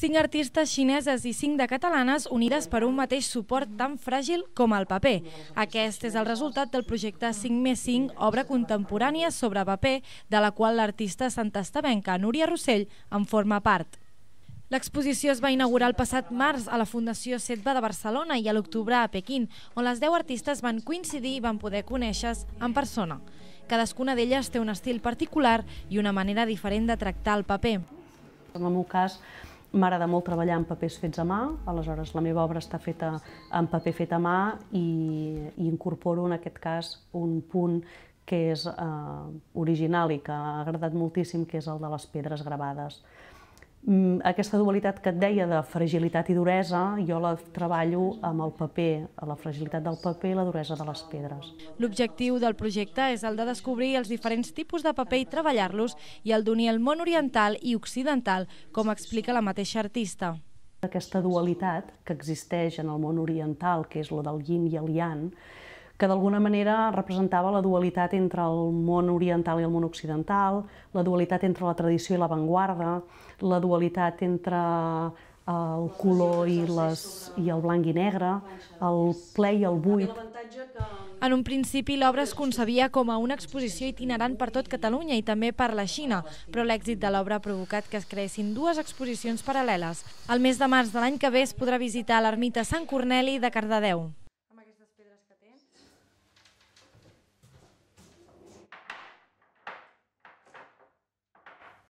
Cinc artistes xineses i cinc de catalanes unides per un mateix suport tan fràgil com el paper. Aquest és el resultat del projecte 5 més 5, obra contemporània sobre paper, de la qual l'artista santestavenca Núria Rossell en forma part. L'exposició es va inaugurar el passat març a la Fundació Setba de Barcelona i a l'octubre a Pequín, on les 10 artistes van coincidir i van poder conèixer-se en persona. Cadascuna d'elles té un estil particular i una manera diferent de tractar el paper. En el meu cas, M'agrada molt treballar amb papers fets a mà, aleshores la meva obra està feta amb paper fet a mà i, i incorporo en aquest cas un punt que és eh, original i que ha agradat moltíssim, que és el de les pedres gravades. Mm, aquesta dualitat que et deia de fragilitat i duresa, jo la treballo amb el paper, la fragilitat del paper i la duresa de les pedres. L'objectiu del projecte és el de descobrir els diferents tipus de paper i treballar-los i el d'unir el món oriental i occidental, com explica la mateixa artista. Aquesta dualitat que existeix en el món oriental, que és la del yin i el yang, que d'alguna manera representava la dualitat entre el món oriental i el món occidental, la dualitat entre la tradició i l'avantguarda, la dualitat entre eh, el color i, les, i el blanc i negre, el ple i el buit. En un principi, l'obra es concebia com a una exposició itinerant per tot Catalunya i també per la Xina, però l'èxit de l'obra ha provocat que es creessin dues exposicions paral·leles. El mes de març de l'any que ve es podrà visitar l'ermita Sant Corneli de Cardedeu.